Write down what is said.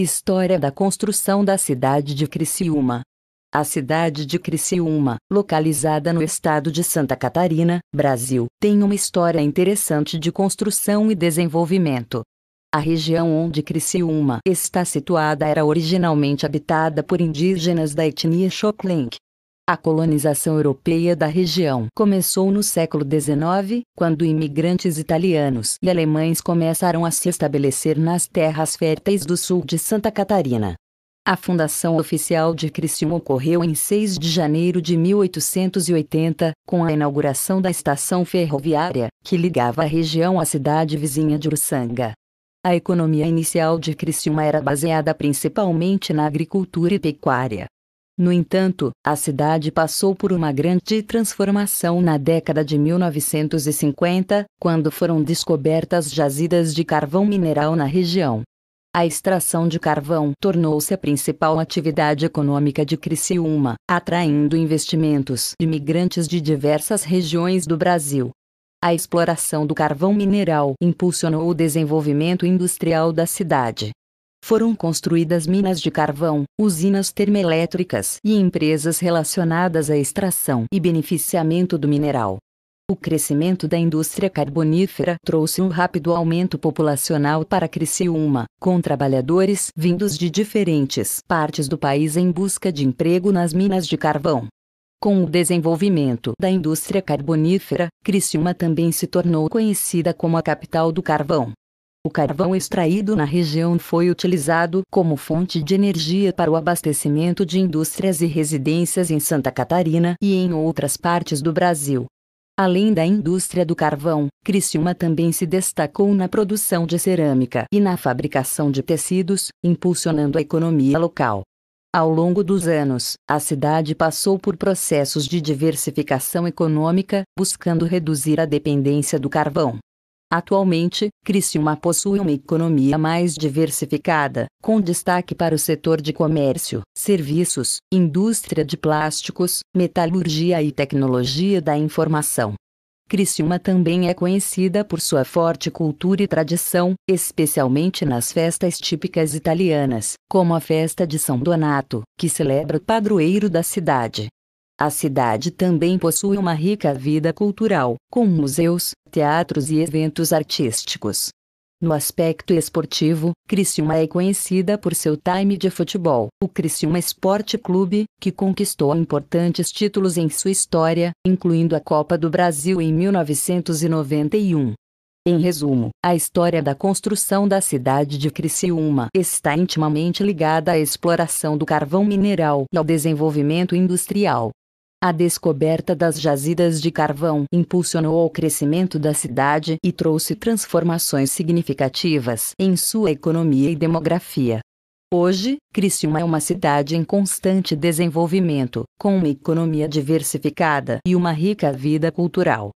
História da construção da cidade de Criciúma. A cidade de Criciúma, localizada no estado de Santa Catarina, Brasil, tem uma história interessante de construção e desenvolvimento. A região onde Criciúma está situada era originalmente habitada por indígenas da etnia Xokleng, a colonização europeia da região começou no século XIX, quando imigrantes italianos e alemães começaram a se estabelecer nas terras férteis do sul de Santa Catarina. A fundação oficial de Criciúma ocorreu em 6 de janeiro de 1880, com a inauguração da estação ferroviária, que ligava a região à cidade vizinha de Ursanga. A economia inicial de Criciúma era baseada principalmente na agricultura e pecuária, no entanto, a cidade passou por uma grande transformação na década de 1950, quando foram descobertas jazidas de carvão mineral na região. A extração de carvão tornou-se a principal atividade econômica de Criciúma, atraindo investimentos de imigrantes de diversas regiões do Brasil. A exploração do carvão mineral impulsionou o desenvolvimento industrial da cidade foram construídas minas de carvão, usinas termoelétricas e empresas relacionadas à extração e beneficiamento do mineral. O crescimento da indústria carbonífera trouxe um rápido aumento populacional para Criciúma, com trabalhadores vindos de diferentes partes do país em busca de emprego nas minas de carvão. Com o desenvolvimento da indústria carbonífera, Criciúma também se tornou conhecida como a capital do carvão. O carvão extraído na região foi utilizado como fonte de energia para o abastecimento de indústrias e residências em Santa Catarina e em outras partes do Brasil. Além da indústria do carvão, Criciúma também se destacou na produção de cerâmica e na fabricação de tecidos, impulsionando a economia local. Ao longo dos anos, a cidade passou por processos de diversificação econômica, buscando reduzir a dependência do carvão. Atualmente, Criciúma possui uma economia mais diversificada, com destaque para o setor de comércio, serviços, indústria de plásticos, metalurgia e tecnologia da informação. Criciúma também é conhecida por sua forte cultura e tradição, especialmente nas festas típicas italianas, como a festa de São Donato, que celebra o padroeiro da cidade. A cidade também possui uma rica vida cultural, com museus, teatros e eventos artísticos. No aspecto esportivo, Criciúma é conhecida por seu time de futebol, o Criciúma Esporte Clube, que conquistou importantes títulos em sua história, incluindo a Copa do Brasil em 1991. Em resumo, a história da construção da cidade de Criciúma está intimamente ligada à exploração do carvão mineral e ao desenvolvimento industrial. A descoberta das jazidas de carvão impulsionou o crescimento da cidade e trouxe transformações significativas em sua economia e demografia. Hoje, Criciúma é uma cidade em constante desenvolvimento, com uma economia diversificada e uma rica vida cultural.